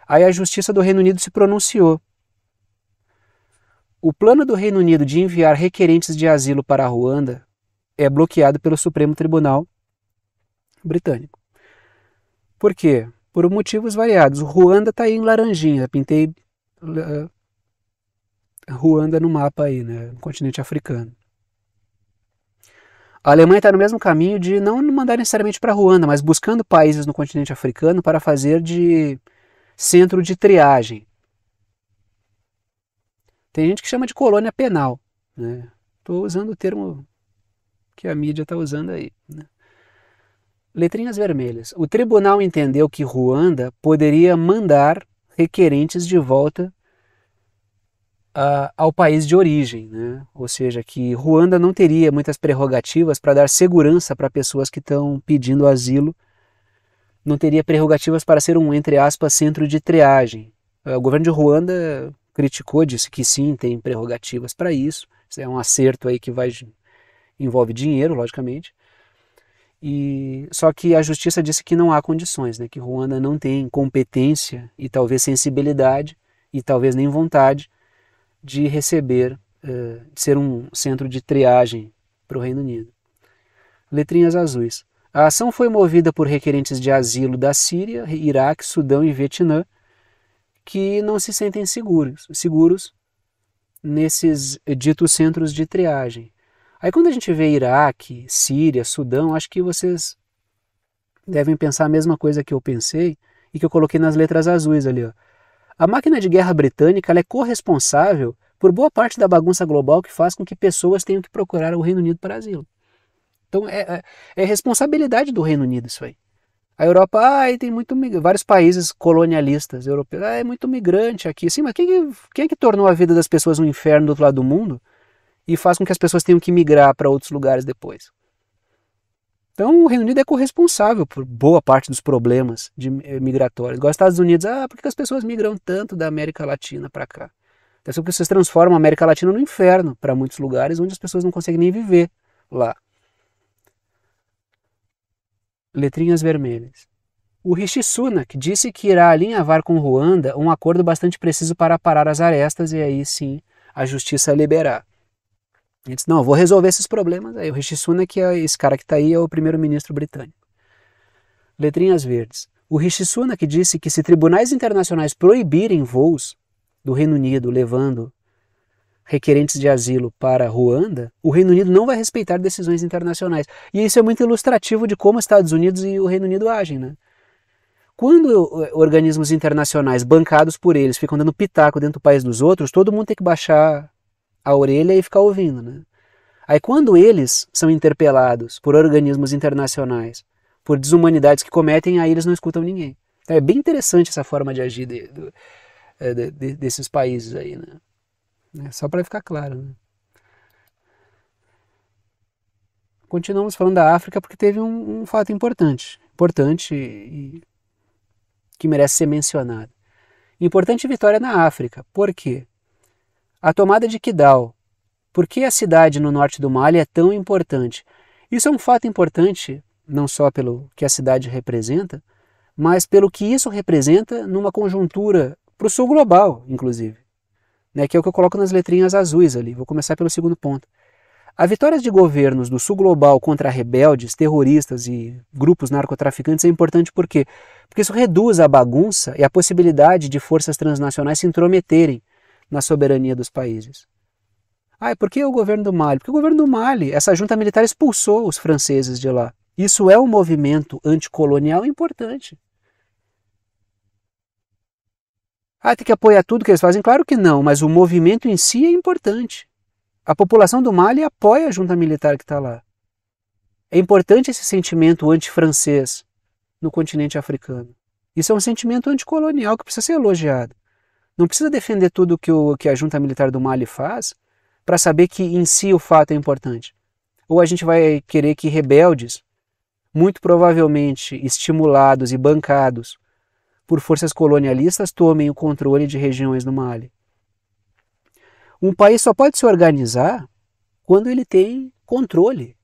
Aí a Justiça do Reino Unido se pronunciou. O plano do Reino Unido de enviar requerentes de asilo para a Ruanda é bloqueado pelo Supremo Tribunal Britânico. Por quê? Por motivos variados. O Ruanda está aí em laranjinha. Pintei uh, Ruanda no mapa aí, né? no continente africano. A Alemanha está no mesmo caminho de não mandar necessariamente para Ruanda, mas buscando países no continente africano para fazer de centro de triagem. Tem gente que chama de colônia penal. Estou né? usando o termo que a mídia está usando aí. Né? Letrinhas vermelhas. O tribunal entendeu que Ruanda poderia mandar requerentes de volta ah, ao país de origem, né? ou seja, que Ruanda não teria muitas prerrogativas para dar segurança para pessoas que estão pedindo asilo não teria prerrogativas para ser um, entre aspas, centro de triagem. Eh, o governo de Ruanda criticou, disse que sim, tem prerrogativas para isso. Isso é um acerto aí que vai envolve dinheiro, logicamente. E só que a justiça disse que não há condições, né? Que Ruanda não tem competência e talvez sensibilidade e talvez nem vontade de receber, eh, de ser um centro de triagem para o Reino Unido. Letrinhas azuis. A ação foi movida por requerentes de asilo da Síria, Iraque, Sudão e Vietnã, que não se sentem seguros, seguros nesses ditos centros de triagem. Aí quando a gente vê Iraque, Síria, Sudão, acho que vocês devem pensar a mesma coisa que eu pensei e que eu coloquei nas letras azuis ali. Ó. A máquina de guerra britânica é corresponsável por boa parte da bagunça global que faz com que pessoas tenham que procurar o Reino Unido para asilo. Então é, é, é responsabilidade do Reino Unido isso aí. A Europa, ah, tem muito vários países colonialistas europeus, ah, é muito migrante aqui. Sim, mas quem, quem é que tornou a vida das pessoas um inferno do outro lado do mundo e faz com que as pessoas tenham que migrar para outros lugares depois? Então o Reino Unido é corresponsável por boa parte dos problemas de, eh, migratórios. Igual os Estados Unidos, ah, por que as pessoas migram tanto da América Latina para cá? Deve ser porque vocês transformam a América Latina no inferno para muitos lugares onde as pessoas não conseguem nem viver lá letrinhas vermelhas. O Rishi Sunak disse que irá alinhavar com Ruanda um acordo bastante preciso para parar as arestas e aí sim a justiça liberar. Ele disse, não, vou resolver esses problemas aí. O Rishi Sunak, é esse cara que está aí, é o primeiro-ministro britânico. Letrinhas verdes. O Rishi Sunak disse que se tribunais internacionais proibirem voos do Reino Unido levando requerentes de asilo para Ruanda, o Reino Unido não vai respeitar decisões internacionais. E isso é muito ilustrativo de como os Estados Unidos e o Reino Unido agem, né? Quando organismos internacionais, bancados por eles, ficam dando pitaco dentro do país dos outros, todo mundo tem que baixar a orelha e ficar ouvindo, né? Aí quando eles são interpelados por organismos internacionais, por desumanidades que cometem, aí eles não escutam ninguém. Então é bem interessante essa forma de agir de, é, de, de, desses países aí, né? Né? Só para ficar claro. Né? Continuamos falando da África porque teve um, um fato importante, importante e que merece ser mencionado. Importante vitória na África. Por quê? A tomada de Kidal. Por que a cidade no norte do Mali é tão importante? Isso é um fato importante, não só pelo que a cidade representa, mas pelo que isso representa numa conjuntura para o sul global, inclusive né, que é o que eu coloco nas letrinhas azuis ali. Vou começar pelo segundo ponto. A vitória de governos do sul global contra rebeldes, terroristas e grupos narcotraficantes é importante por quê? Porque isso reduz a bagunça e a possibilidade de forças transnacionais se intrometerem na soberania dos países. Ah, e por que o governo do Mali? Porque o governo do Mali, essa junta militar expulsou os franceses de lá. Isso é um movimento anticolonial importante. Ah, tem que apoiar tudo que eles fazem? Claro que não, mas o movimento em si é importante. A população do Mali apoia a junta militar que está lá. É importante esse sentimento anti-francês no continente africano. Isso é um sentimento anticolonial que precisa ser elogiado. Não precisa defender tudo que, o, que a junta militar do Mali faz para saber que em si o fato é importante. Ou a gente vai querer que rebeldes, muito provavelmente estimulados e bancados por forças colonialistas tomem o controle de regiões no Mali. Um país só pode se organizar quando ele tem controle.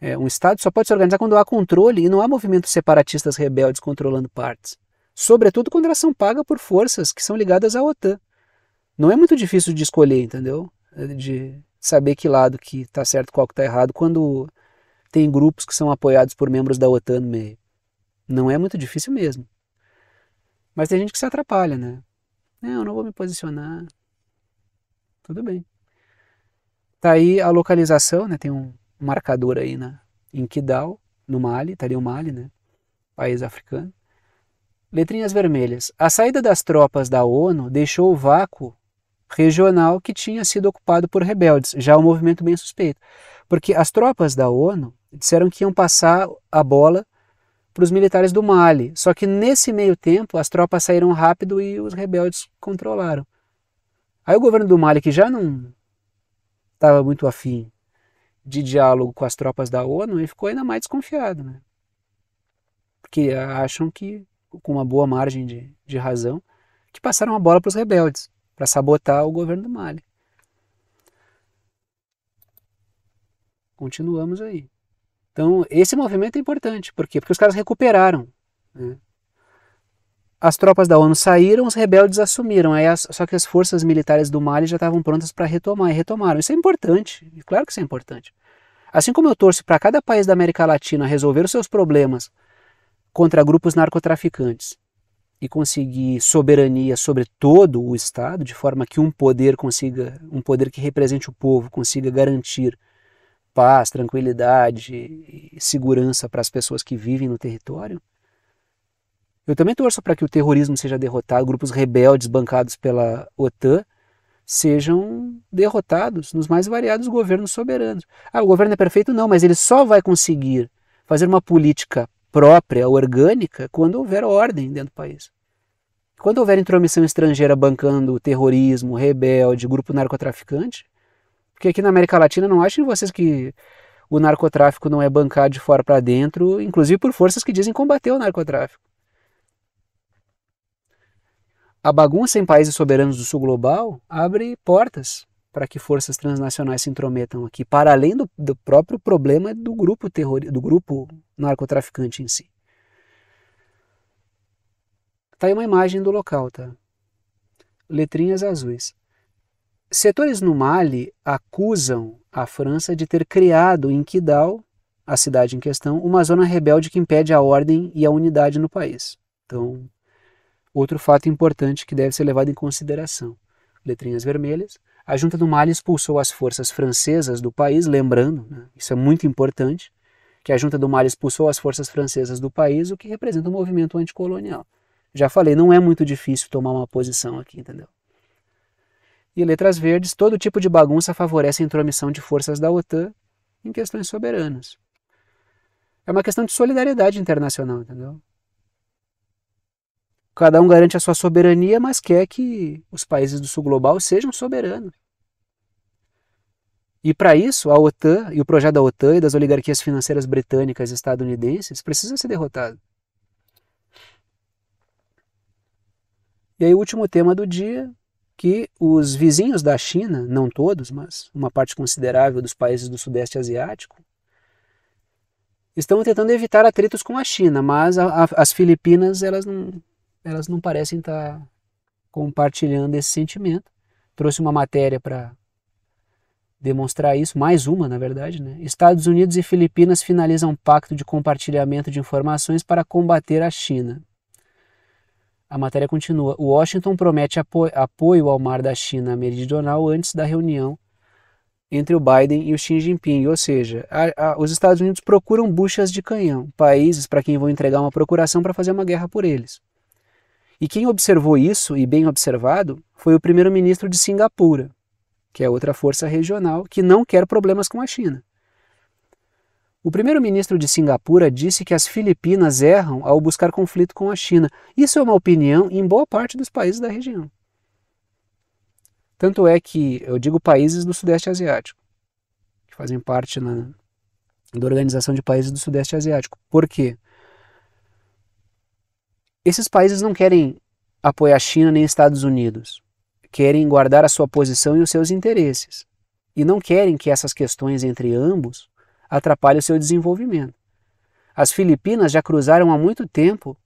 É, um Estado só pode se organizar quando há controle e não há movimentos separatistas rebeldes controlando partes. Sobretudo quando elas são pagas por forças que são ligadas à OTAN. Não é muito difícil de escolher, entendeu? É, de saber que lado que está certo, qual que está errado, quando tem grupos que são apoiados por membros da OTAN no meio. Não é muito difícil mesmo. Mas tem gente que se atrapalha, né? Não, eu não vou me posicionar. Tudo bem. Tá aí a localização, né? Tem um marcador aí na, em Kidal, no Mali, tá ali o Mali, né? País africano. Letrinhas vermelhas. A saída das tropas da ONU deixou o vácuo regional que tinha sido ocupado por rebeldes, já um movimento bem suspeito. Porque as tropas da ONU disseram que iam passar a bola para os militares do Mali. Só que nesse meio tempo, as tropas saíram rápido e os rebeldes controlaram. Aí o governo do Mali, que já não estava muito afim de diálogo com as tropas da ONU, ele ficou ainda mais desconfiado, né? Porque acham que, com uma boa margem de, de razão, que passaram a bola para os rebeldes, para sabotar o governo do Mali. Continuamos aí. Então, esse movimento é importante. Por quê? Porque os caras recuperaram. Né? As tropas da ONU saíram, os rebeldes assumiram. Aí as, só que as forças militares do Mali já estavam prontas para retomar e retomaram. Isso é importante. Claro que isso é importante. Assim como eu torço para cada país da América Latina resolver os seus problemas contra grupos narcotraficantes e conseguir soberania sobre todo o Estado, de forma que um poder consiga, um poder que represente o povo, consiga garantir paz, tranquilidade e segurança para as pessoas que vivem no território. Eu também torço para que o terrorismo seja derrotado, grupos rebeldes bancados pela OTAN sejam derrotados nos mais variados governos soberanos. Ah, o governo é perfeito? Não, mas ele só vai conseguir fazer uma política própria, orgânica, quando houver ordem dentro do país. Quando houver intromissão estrangeira bancando terrorismo, rebelde, grupo narcotraficante, porque aqui na América Latina não acham vocês que o narcotráfico não é bancado de fora para dentro, inclusive por forças que dizem combater o narcotráfico. A bagunça em países soberanos do sul global abre portas para que forças transnacionais se intrometam aqui, para além do, do próprio problema do grupo terror, do grupo narcotraficante em si. Tá aí uma imagem do local, tá? Letrinhas azuis. Setores no Mali acusam a França de ter criado em Kidal, a cidade em questão, uma zona rebelde que impede a ordem e a unidade no país. Então, outro fato importante que deve ser levado em consideração. Letrinhas vermelhas. A junta do Mali expulsou as forças francesas do país, lembrando, né, isso é muito importante, que a junta do Mali expulsou as forças francesas do país, o que representa um movimento anticolonial. Já falei, não é muito difícil tomar uma posição aqui, entendeu? e letras verdes, todo tipo de bagunça favorece a intromissão de forças da OTAN em questões soberanas. É uma questão de solidariedade internacional, entendeu? Cada um garante a sua soberania, mas quer que os países do sul global sejam soberanos. E para isso, a OTAN e o projeto da OTAN e das oligarquias financeiras britânicas e estadunidenses precisam ser derrotados. E aí, o último tema do dia que os vizinhos da China, não todos, mas uma parte considerável dos países do Sudeste Asiático, estão tentando evitar atritos com a China, mas a, a, as Filipinas elas não, elas não parecem estar tá compartilhando esse sentimento. Trouxe uma matéria para demonstrar isso, mais uma na verdade. Né? Estados Unidos e Filipinas finalizam um pacto de compartilhamento de informações para combater a China. A matéria continua. O Washington promete apo apoio ao mar da China meridional antes da reunião entre o Biden e o Xi Jinping, ou seja, a, a, os Estados Unidos procuram buchas de canhão, países para quem vão entregar uma procuração para fazer uma guerra por eles. E quem observou isso, e bem observado, foi o primeiro-ministro de Singapura, que é outra força regional que não quer problemas com a China. O primeiro-ministro de Singapura disse que as Filipinas erram ao buscar conflito com a China. Isso é uma opinião em boa parte dos países da região. Tanto é que eu digo países do Sudeste Asiático, que fazem parte na, da Organização de Países do Sudeste Asiático. Por quê? Esses países não querem apoiar a China nem Estados Unidos. Querem guardar a sua posição e os seus interesses. E não querem que essas questões entre ambos atrapalha o seu desenvolvimento. As Filipinas já cruzaram há muito tempo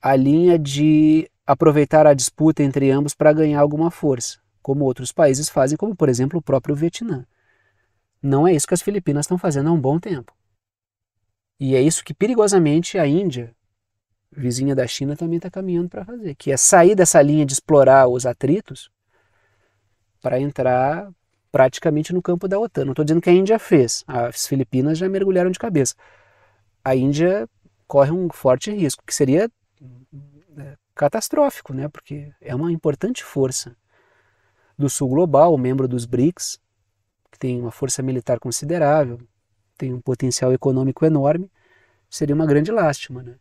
a linha de aproveitar a disputa entre ambos para ganhar alguma força, como outros países fazem, como por exemplo o próprio Vietnã. Não é isso que as Filipinas estão fazendo há um bom tempo. E é isso que perigosamente a Índia, vizinha da China, também está caminhando para fazer, que é sair dessa linha de explorar os atritos para entrar praticamente no campo da OTAN. Não estou dizendo que a Índia fez, as Filipinas já mergulharam de cabeça. A Índia corre um forte risco, que seria né, catastrófico, né? porque é uma importante força do Sul Global, membro dos BRICS, que tem uma força militar considerável, tem um potencial econômico enorme, seria uma grande lástima. Né?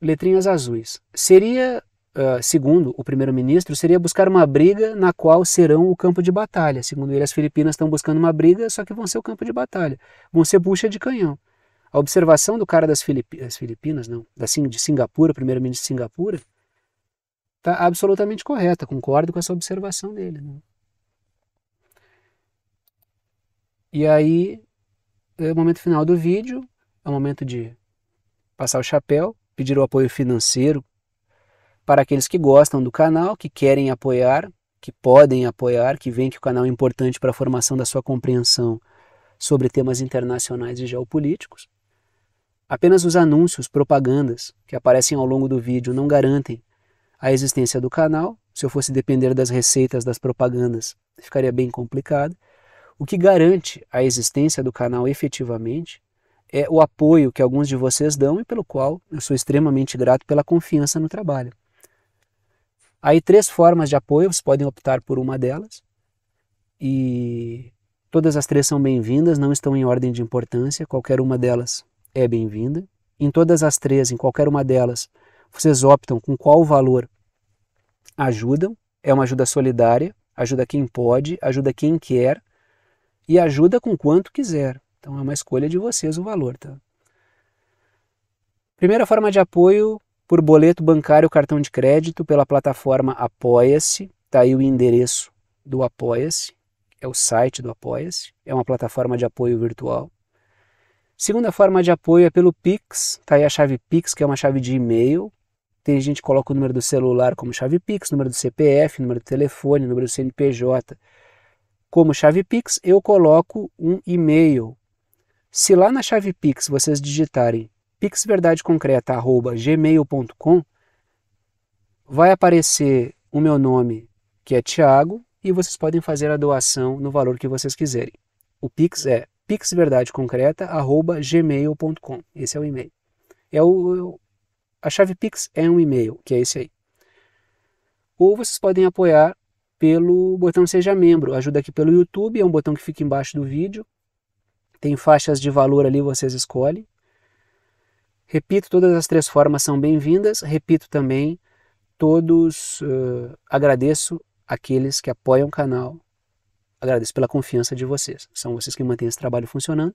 Letrinhas azuis. Seria uh, segundo o primeiro-ministro, seria buscar uma briga na qual serão o campo de batalha. Segundo ele, as Filipinas estão buscando uma briga, só que vão ser o campo de batalha, vão ser bucha de canhão. A observação do cara das Filipinas, Filipinas não, da, de Singapura, primeiro-ministro de Singapura, está absolutamente correta, concordo com essa observação dele. Né? E aí, é o momento final do vídeo, é o momento de passar o chapéu, pedir o apoio financeiro para aqueles que gostam do canal, que querem apoiar, que podem apoiar, que veem que o canal é importante para a formação da sua compreensão sobre temas internacionais e geopolíticos. Apenas os anúncios, propagandas que aparecem ao longo do vídeo não garantem a existência do canal. Se eu fosse depender das receitas das propagandas, ficaria bem complicado. O que garante a existência do canal efetivamente é o apoio que alguns de vocês dão e pelo qual eu sou extremamente grato pela confiança no trabalho. Aí três formas de apoio, vocês podem optar por uma delas. E todas as três são bem-vindas, não estão em ordem de importância, qualquer uma delas é bem-vinda. Em todas as três, em qualquer uma delas, vocês optam com qual valor ajudam. É uma ajuda solidária, ajuda quem pode, ajuda quem quer e ajuda com quanto quiser. Então é uma escolha de vocês o valor, tá? Primeira forma de apoio por boleto bancário ou cartão de crédito pela plataforma Apoia-se. Está aí o endereço do Apoia-se, é o site do Apoia-se, é uma plataforma de apoio virtual. Segunda forma de apoio é pelo Pix, está aí a chave Pix, que é uma chave de e-mail. Tem gente que coloca o número do celular como chave Pix, número do CPF, número do telefone, número do CNPJ como chave Pix, eu coloco um e-mail. Se lá na chave Pix vocês digitarem pixverdadeconcreta.gmail.com, vai aparecer o meu nome, que é Tiago, e vocês podem fazer a doação no valor que vocês quiserem. O Pix é pixverdadeconcreta.gmail.com. Esse é o e-mail. É o, a chave Pix é um e-mail, que é esse aí. Ou vocês podem apoiar pelo botão Seja Membro. Ajuda aqui pelo YouTube, é um botão que fica embaixo do vídeo. Tem faixas de valor ali, vocês escolhem. Repito, todas as três formas são bem-vindas. Repito também, todos uh, agradeço aqueles que apoiam o canal. Agradeço pela confiança de vocês. São vocês que mantêm esse trabalho funcionando.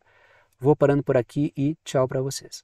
Vou parando por aqui e tchau para vocês.